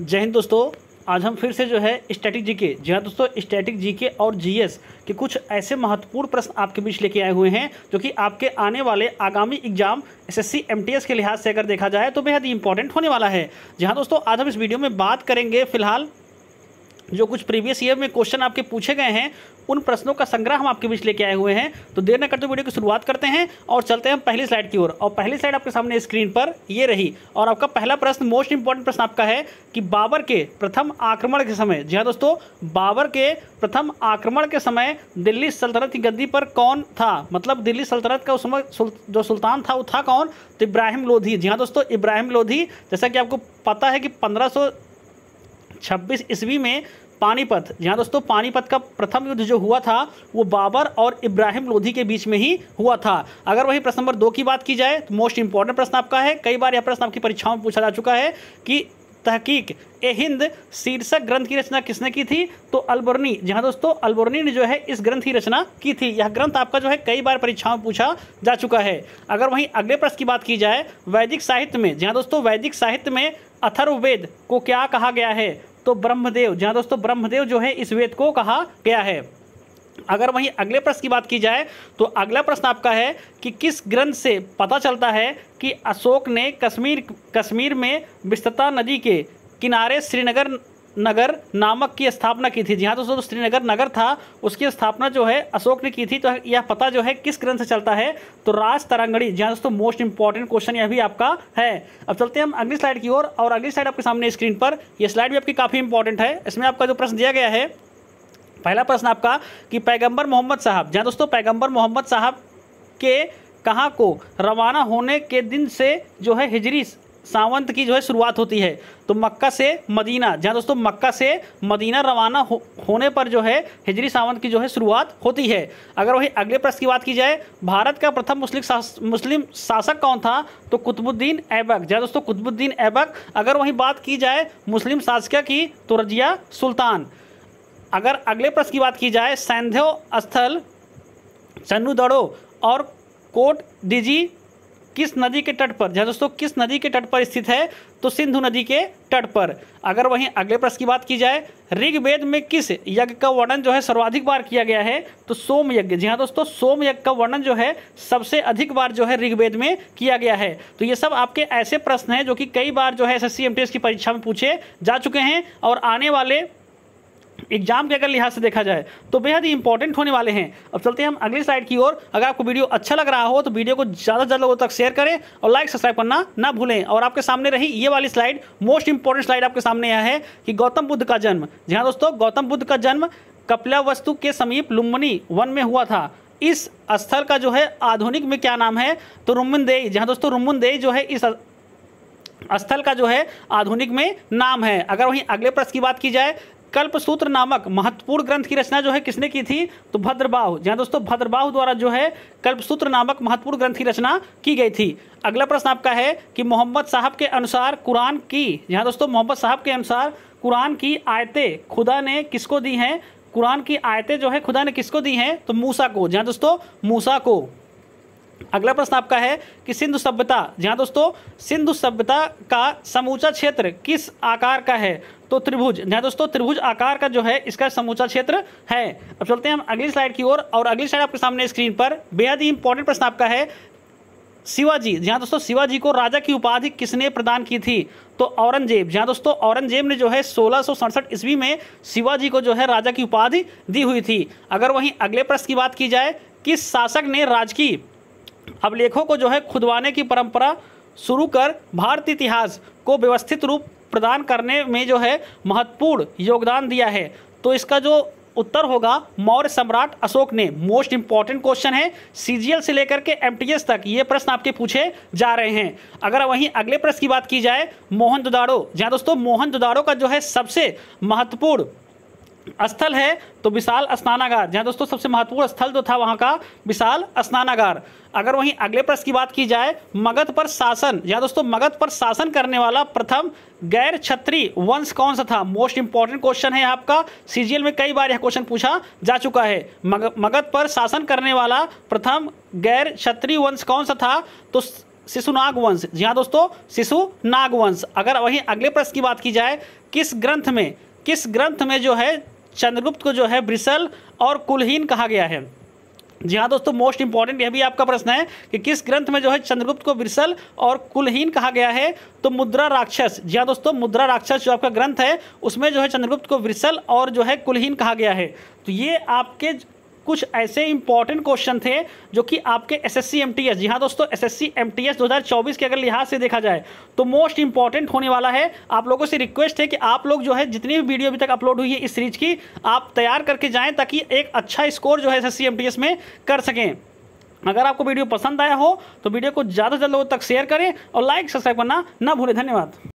जय हिंद दोस्तों आज हम फिर से जो है स्टैटिक जीके जी हाँ दोस्तों स्टैटिक जीके और जीएस के कुछ ऐसे महत्वपूर्ण प्रश्न आपके बीच लेके आए हुए हैं जो कि आपके आने वाले आगामी एग्जाम एसएससी एमटीएस के लिहाज से अगर देखा जाए तो बेहद इंपॉर्टेंट होने वाला है जहाँ दोस्तों आज हम इस वीडियो में बात करेंगे फिलहाल जो कुछ प्रीवियस ईयर में क्वेश्चन आपके पूछे गए हैं उन प्रश्नों का संग्रह हम आपके बीच लेके आए हुए हैं तो देर न करते वीडियो की शुरुआत करते हैं और चलते हैं पहली स्लाइड की ओर और, और पहली स्लाइड आपके सामने स्क्रीन पर ये रही और आपका पहला प्रश्न मोस्ट इंपॉर्टेंट प्रश्न आपका है कि बाबर के प्रथम आक्रमण के समय जी हाँ दोस्तों बाबर के प्रथम आक्रमण के समय दिल्ली सल्तनत की गद्दी पर कौन था मतलब दिल्ली सल्तनत का उस समय जो सुल्तान था वो था कौन तो इब्राहिम लोधी जी हाँ दोस्तों इब्राहिम लोधी जैसा कि आपको पता है कि पंद्रह छब्बीस ईस्वी में पानीपत यहाँ दोस्तों पानीपत का प्रथम युद्ध जो हुआ था वो बाबर और इब्राहिम लोधी के बीच में ही हुआ था अगर वही प्रश्न नंबर दो की बात की जाए तो मोस्ट इंपॉर्टेंट प्रश्न आपका है कई बार यह प्रश्न आपकी परीक्षाओं में पूछा जा चुका है कि तहकीक ए हिंद शीर्षक ग्रंथ की रचना किसने की थी तो अलबर्नी जहाँ दोस्तों अलबर्नी ने जो है इस ग्रंथ की रचना की थी यह ग्रंथ आपका जो है कई बार परीक्षाओं में पूछा जा चुका है अगर वहीं अगले प्रश्न की बात की जाए वैदिक साहित्य में जहाँ दोस्तों वैदिक साहित्य में अथर्ववेद को क्या कहा गया है तो ब्रह्मदेव जहाँ दोस्तों ब्रह्मदेव जो है इस वेद को कहा गया है अगर वहीं अगले प्रश्न की बात की जाए तो अगला प्रश्न आपका है कि किस ग्रंथ से पता चलता है कि अशोक ने कश्मीर कश्मीर में बिस्तता नदी के किनारे श्रीनगर नगर नामक की स्थापना की थी जी हाँ दोस्तों तो श्रीनगर नगर था उसकी स्थापना जो है अशोक ने की थी तो यह पता जो है किस ग्रंथ से चलता है तो राज तरंगड़ी जी हाँ दोस्तों मोस्ट इंपॉर्टेंट क्वेश्चन यह भी आपका है अब चलते हैं हम अगली स्लाइड की ओर और, अगली स्लाइड आपके सामने स्क्रीन पर यह स्लाइड भी आपकी काफ़ी इंपॉर्टेंट है इसमें आपका जो प्रश्न दिया गया है पहला प्रश्न आपका कि पैगम्बर मोहम्मद साहब जहाँ दोस्तों पैगम्बर मोहम्मद साहब के कहाँ को रवाना होने के दिन से जो है हिजरी सावंत की जो है शुरुआत होती है तो मक्का से मदीना जहाँ दोस्तों मक्का से मदीना रवाना हो, होने पर जो है हिजरी सावंत की जो है शुरुआत होती है अगर वही अगले प्रश्न की बात की जाए भारत का प्रथम मुस्लिम सास, मुस्लिम शासक कौन था तो कुतुबुद्दीन ऐबक जहाँ दोस्तों कुतुबुद्दीन ऐबक अगर वहीं बात की जाए मुस्लिम शासका की तो रजिया सुल्तान अगर अगले प्रश्न की बात की जाए सैंध्यो स्थल चन्नू दड़ो और कोट डिजी किस नदी के तट पर जहाँ दोस्तों किस नदी के तट पर स्थित है तो सिंधु नदी के तट पर अगर वहीं अगले प्रश्न की बात की जाए ऋग्वेद में किस यज्ञ का वर्णन जो है सर्वाधिक बार किया गया है तो सोम यज्ञ जी हाँ दोस्तों सोम यज्ञ का वर्णन जो है सबसे अधिक बार जो है ऋग्वेद में किया गया है तो ये सब आपके ऐसे प्रश्न हैं जो कि कई बार जो है एस एस की परीक्षा में पूछे जा चुके हैं और आने वाले एग्जाम के अगर लिहाज से देखा जाए तो बेहद ही इंपॉर्टेंट होने वाले हैं अब चलते हैं हम अगली स्लाइड की ओर अगर आपको वीडियो अच्छा लग रहा हो तो वीडियो को ज़्यादा से ज़्यादा लोगों तक शेयर करें और लाइक सब्सक्राइब करना ना भूलें और आपके सामने रही ये वाली स्लाइड मोस्ट इंपॉर्टेंट स्लाइड आपके सामने यह है कि गौतम बुद्ध का जन्म जी हाँ दोस्तों गौतम बुद्ध का जन्म कपिला वस्तु के समीप लुम्बनी वन में हुआ था इस स्थल का जो है आधुनिक में क्या नाम है तो देई जहाँ दोस्तों देई जो है इस स्थल का जो है आधुनिक में नाम है अगर वहीं अगले प्रश्न की बात की जाए कल्पसूत्र नामक महत्वपूर्ण ग्रंथ की रचना जो है किसने की थी तो भद्रबाहु जहाँ दोस्तों भद्रबाहु द्वारा जो है कल्पसूत्र नामक महत्वपूर्ण ग्रंथ की रचना की गई थी अगला प्रश्न आपका है कि मोहम्मद साहब के अनुसार कुरान की यहाँ दोस्तों मोहम्मद साहब के अनुसार कुरान की आयतें खुदा ने किसको दी हैं कुरान की आयतें जो है खुदा ने किसको दी हैं तो मूसा को जहाँ दोस्तों मूसा को अगला प्रश्न आपका है कि सिंधु सभ्यता जहाँ दोस्तों सिंधु सभ्यता का समूचा क्षेत्र किस आकार का है तो त्रिभुज जहाँ दोस्तों त्रिभुज आकार का जो है इसका समूचा क्षेत्र है अब चलते हैं हम अगली स्लाइड की ओर और, और अगली स्लाइड आपके सामने स्क्रीन पर बेहद ही इंपॉर्टेंट प्रश्न आपका है शिवाजी जहाँ दोस्तों शिवाजी को राजा की उपाधि किसने प्रदान की थी तो औरंगजेब जहाँ दोस्तों औरंगजेब ने जो है सोलह सौ सड़सठ ईस्वी में शिवाजी को जो है राजा की उपाधि दी हुई थी अगर वहीं अगले प्रश्न की बात की जाए किस शासक ने राजकीय अब लेखों को जो है खुदवाने की परंपरा शुरू कर भारतीय इतिहास को व्यवस्थित रूप प्रदान करने में जो है महत्वपूर्ण योगदान दिया है तो इसका जो उत्तर होगा मौर्य सम्राट अशोक ने मोस्ट इंपॉर्टेंट क्वेश्चन है सीजीएल से लेकर के एमटीएस तक ये प्रश्न आपके पूछे जा रहे हैं अगर वहीं अगले प्रश्न की बात की जाए मोहन दुदारो जहाँ दोस्तों मोहन दुदारो का जो है सबसे महत्वपूर्ण स्थल है तो विशाल स्नानागार जहाँ दोस्तों सबसे महत्वपूर्ण स्थल जो था वहाँ का विशाल स्नानागार अगर वहीं अगले प्रश्न की बात की जाए मगध पर शासन यहाँ दोस्तों मगध पर शासन करने वाला प्रथम गैर छत्री वंश कौन सा था मोस्ट इंपॉर्टेंट क्वेश्चन है आपका सीजीएल में कई बार यह क्वेश्चन पूछा जा चुका है मग, मगध पर शासन करने वाला प्रथम गैर छत्री वंश कौन सा था तो शिशुनाग वंश जी हाँ दोस्तों शिशु नागवंश अगर वहीं अगले प्रश्न की बात की जाए किस ग्रंथ में किस ग्रंथ में जो है चंद्रगुप्त को जो है ब्रिसल और कुलहीन कहा गया है जी हाँ दोस्तों मोस्ट इंपॉर्टेंट यह भी आपका प्रश्न है कि किस ग्रंथ में जो है चंद्रगुप्त को ब्रिसल और कुलहीन कहा गया है तो मुद्रा राक्षस जी हाँ दोस्तों मुद्रा राक्षस जो आपका ग्रंथ है उसमें जो है चंद्रगुप्त को ब्रिसल और जो है कुलहीन कहा गया है तो ये आपके कुछ ऐसे इंपॉर्टेंट क्वेश्चन थे जो कि आपके S S C M T जी हाँ दोस्तों S S C M T S दो हजार चौबीस के अगर लिहाज से देखा जाए तो मोस्ट इंपॉर्टेंट होने वाला है आप लोगों से रिक्वेस्ट है कि आप लोग जो है जितनी भी वीडियो अभी तक अपलोड हुई है इस सीरीज की आप तैयार करके जाएँ ताकि एक अच्छा स्कोर जो है S S C M T S में कर सकें अगर आपको वीडियो पसंद आया हो तो वीडियो को ज़्यादा से ज़्यादा लोगों तक शेयर करें और लाइक सब्सक्राइब करना ना भूलें धन्यवाद